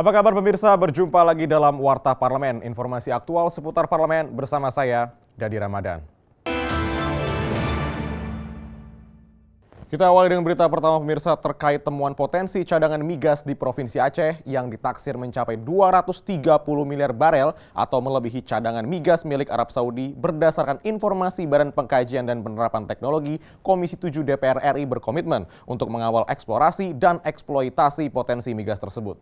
Apa kabar pemirsa? Berjumpa lagi dalam Warta Parlemen. Informasi aktual seputar parlemen bersama saya, Dadi Ramadan. Kita awali dengan berita pertama pemirsa terkait temuan potensi cadangan migas di Provinsi Aceh yang ditaksir mencapai 230 miliar barel atau melebihi cadangan migas milik Arab Saudi berdasarkan informasi Badan Pengkajian dan Penerapan Teknologi Komisi 7 DPR RI berkomitmen untuk mengawal eksplorasi dan eksploitasi potensi migas tersebut.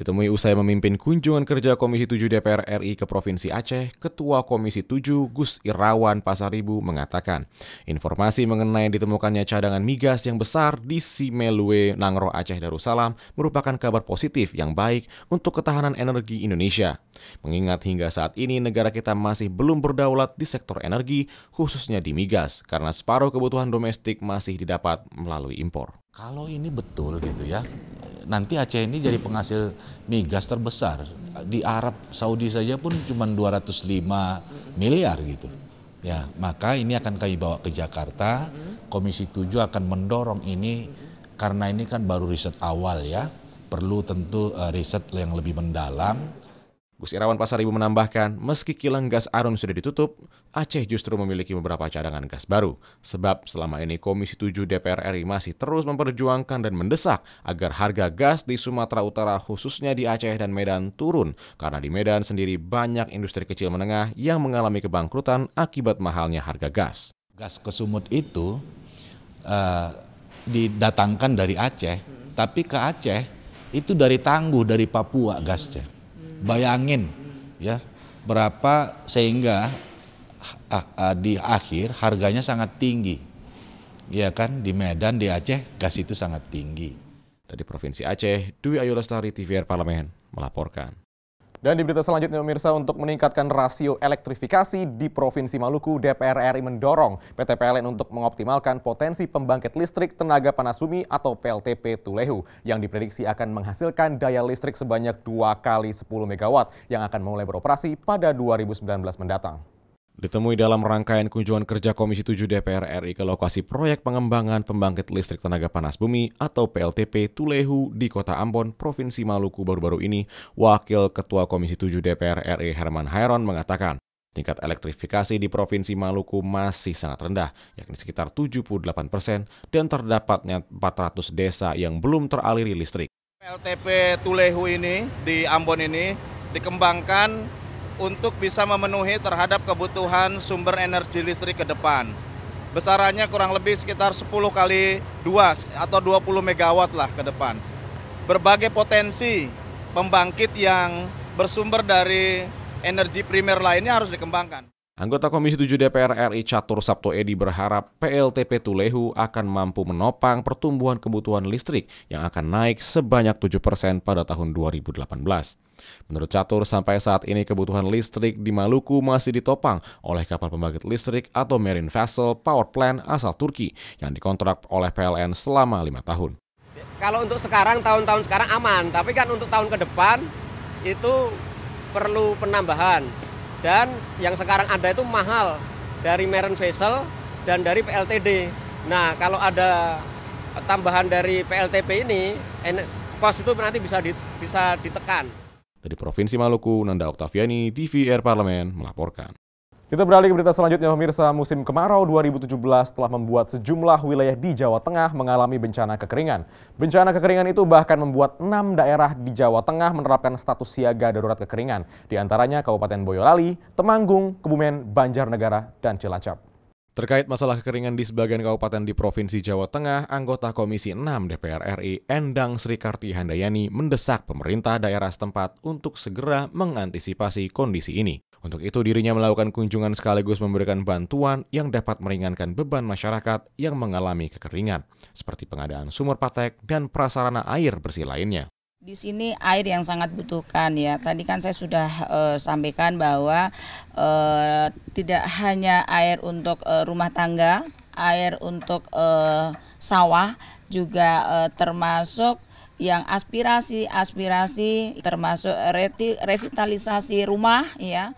Ditemui usai memimpin kunjungan kerja Komisi 7 DPR RI ke Provinsi Aceh, Ketua Komisi 7 Gus Irawan Pasaribu mengatakan, informasi mengenai ditemukannya cadangan migas yang besar di Simelue, Nangro, Aceh Darussalam merupakan kabar positif yang baik untuk ketahanan energi Indonesia. Mengingat hingga saat ini negara kita masih belum berdaulat di sektor energi, khususnya di migas, karena separuh kebutuhan domestik masih didapat melalui impor. Kalau ini betul gitu ya, nanti Aceh ini jadi hmm. penghasil migas terbesar. Di Arab Saudi saja pun cuma 205 hmm. miliar gitu. Ya, maka ini akan kami bawa ke Jakarta. Hmm. Komisi 7 akan mendorong ini karena ini kan baru riset awal ya. Perlu tentu eh, riset yang lebih mendalam Gus Irawan Pasaribu menambahkan, meski kilang gas Arun sudah ditutup, Aceh justru memiliki beberapa cadangan gas baru. Sebab selama ini Komisi 7 DPR RI masih terus memperjuangkan dan mendesak agar harga gas di Sumatera Utara khususnya di Aceh dan Medan turun. Karena di Medan sendiri banyak industri kecil menengah yang mengalami kebangkrutan akibat mahalnya harga gas. Gas ke Sumut itu uh, didatangkan dari Aceh, tapi ke Aceh itu dari Tangguh, dari Papua gasnya Bayangin ya berapa sehingga di akhir harganya sangat tinggi. Ya kan di Medan di Aceh gas itu sangat tinggi. Dari Provinsi Aceh, Dwi Ayu Lestari TVR Parlemen melaporkan. Dan di berita selanjutnya pemirsa untuk meningkatkan rasio elektrifikasi di Provinsi Maluku, DPR RI mendorong PT PLN untuk mengoptimalkan potensi pembangkit listrik tenaga panas bumi atau PLTP Tulehu yang diprediksi akan menghasilkan daya listrik sebanyak dua kali 10 MW yang akan mulai beroperasi pada 2019 mendatang. Ditemui dalam rangkaian kunjungan kerja Komisi 7 DPR RI ke lokasi proyek pengembangan pembangkit listrik tenaga panas bumi atau PLTP Tulehu di Kota Ambon, Provinsi Maluku baru-baru ini, Wakil Ketua Komisi 7 DPR RI Herman Hairon mengatakan, tingkat elektrifikasi di Provinsi Maluku masih sangat rendah, yakni sekitar 78 persen, dan terdapatnya 400 desa yang belum teraliri listrik. PLTP Tulehu ini di Ambon ini dikembangkan untuk bisa memenuhi terhadap kebutuhan sumber energi listrik ke depan. Besarannya kurang lebih sekitar 10 kali 2 atau 20 megawatt lah ke depan. Berbagai potensi pembangkit yang bersumber dari energi primer lainnya harus dikembangkan. Anggota Komisi 7 DPR RI Catur Sabto Edi berharap PLTP Tulehu akan mampu menopang pertumbuhan kebutuhan listrik yang akan naik sebanyak 7% pada tahun 2018. Menurut Catur, sampai saat ini kebutuhan listrik di Maluku masih ditopang oleh kapal pembangkit listrik atau Marine Vessel Power Plant asal Turki yang dikontrak oleh PLN selama lima tahun. Kalau untuk sekarang, tahun-tahun sekarang aman, tapi kan untuk tahun ke depan itu perlu penambahan dan yang sekarang ada itu mahal dari Meren Vessel dan dari PLTD. Nah, kalau ada tambahan dari PLTP ini, kos itu nanti bisa di, bisa ditekan. Dari Provinsi Maluku, Nanda Oktaviani, TVR Parlemen melaporkan. Kita beralih ke berita selanjutnya, pemirsa. Musim kemarau 2017 telah membuat sejumlah wilayah di Jawa Tengah mengalami bencana kekeringan. Bencana kekeringan itu bahkan membuat enam daerah di Jawa Tengah menerapkan status siaga darurat kekeringan, di antaranya Kabupaten Boyolali, Temanggung, Kebumen, Banjarnegara, dan Cilacap. Terkait masalah kekeringan di sebagian kabupaten di Provinsi Jawa Tengah, anggota Komisi 6 DPR RI Endang Sri Karti Handayani mendesak pemerintah daerah setempat untuk segera mengantisipasi kondisi ini. Untuk itu dirinya melakukan kunjungan sekaligus memberikan bantuan yang dapat meringankan beban masyarakat yang mengalami kekeringan, seperti pengadaan sumur patek dan prasarana air bersih lainnya. Di sini air yang sangat butuhkan ya. Tadi kan saya sudah uh, sampaikan bahwa uh, tidak hanya air untuk uh, rumah tangga, air untuk sawah juga termasuk yang aspirasi-aspirasi termasuk revitalisasi rumah ya.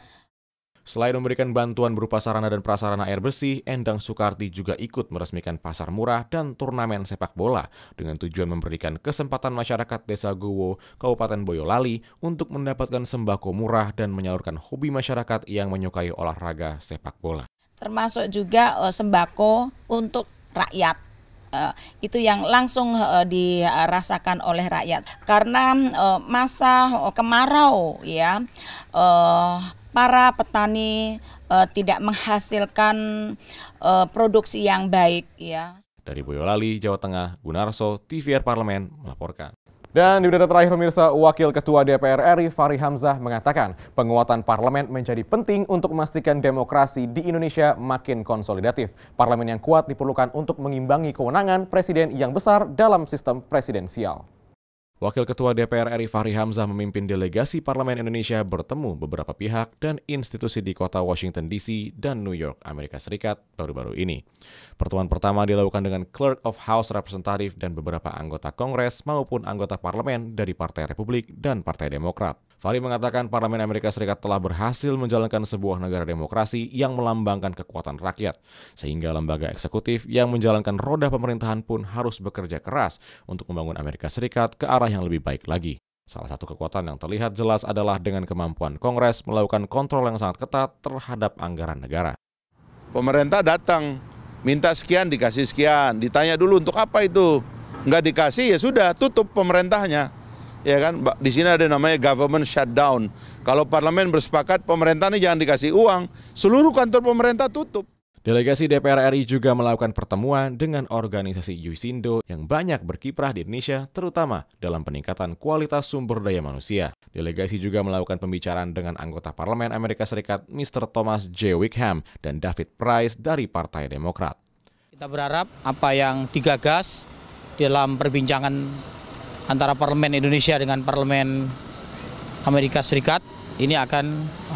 Selain memberikan bantuan berupa sarana dan prasarana air bersih, Endang Sukarti juga ikut meresmikan pasar murah dan turnamen sepak bola dengan tujuan memberikan kesempatan masyarakat Desa Gowo, Kabupaten Boyolali untuk mendapatkan sembako murah dan menyalurkan hobi masyarakat yang menyukai olahraga sepak bola. Termasuk juga eh, sembako untuk rakyat uh, itu yang langsung uh, dirasakan oleh rakyat karena uh, masa kemarau ya uh, para petani uh, tidak menghasilkan uh, produksi yang baik ya. Dari Boyolali, Jawa Tengah, Gunarso, TVR Parlemen melaporkan. Dan di udara terakhir pemirsa, Wakil Ketua DPR RI Fahri Hamzah mengatakan penguatan parlemen menjadi penting untuk memastikan demokrasi di Indonesia makin konsolidatif. Parlemen yang kuat diperlukan untuk mengimbangi kewenangan presiden yang besar dalam sistem presidensial. Wakil Ketua DPR RI Fahri Hamzah memimpin delegasi Parlemen Indonesia bertemu beberapa pihak dan institusi di kota Washington DC dan New York, Amerika Serikat baru-baru ini. Pertemuan pertama dilakukan dengan Clerk of House Representative dan beberapa anggota Kongres maupun anggota parlemen dari Partai Republik dan Partai Demokrat. Fahri mengatakan parlemen Amerika Serikat telah berhasil menjalankan sebuah negara demokrasi yang melambangkan kekuatan rakyat, sehingga lembaga eksekutif yang menjalankan roda pemerintahan pun harus bekerja keras untuk membangun Amerika Serikat ke arah yang lebih baik lagi. Salah satu kekuatan yang terlihat jelas adalah dengan kemampuan Kongres melakukan kontrol yang sangat ketat terhadap anggaran negara. Pemerintah datang, minta sekian dikasih sekian, ditanya dulu untuk apa itu. Nggak dikasih ya sudah, tutup pemerintahnya. Ya kan, di sini ada namanya government shutdown. Kalau parlemen bersepakat pemerintah ini jangan dikasih uang, seluruh kantor pemerintah tutup. Delegasi DPR RI juga melakukan pertemuan dengan organisasi Yusindo yang banyak berkiprah di Indonesia, terutama dalam peningkatan kualitas sumber daya manusia. Delegasi juga melakukan pembicaraan dengan anggota Parlemen Amerika Serikat Mr. Thomas J. Wickham dan David Price dari Partai Demokrat. Kita berharap apa yang digagas dalam perbincangan antara Parlemen Indonesia dengan Parlemen Amerika Serikat ini akan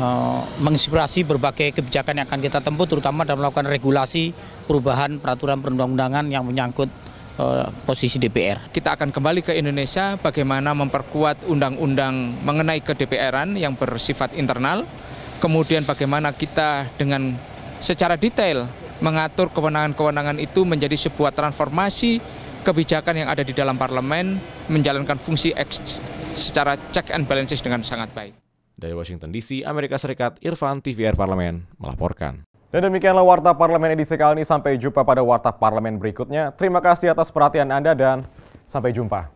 uh, menginspirasi berbagai kebijakan yang akan kita tempuh terutama dalam melakukan regulasi perubahan peraturan perundang-undangan yang menyangkut uh, posisi DPR. Kita akan kembali ke Indonesia bagaimana memperkuat undang-undang mengenai kedPRan yang bersifat internal, kemudian bagaimana kita dengan secara detail mengatur kewenangan-kewenangan itu menjadi sebuah transformasi kebijakan yang ada di dalam parlemen menjalankan fungsi secara check and balances dengan sangat baik. Dari Washington DC, Amerika Serikat, Irfan TVR Parlemen melaporkan. Dan demikianlah Warta Parlemen edisi kali ini. Sampai jumpa pada Warta Parlemen berikutnya. Terima kasih atas perhatian Anda dan sampai jumpa.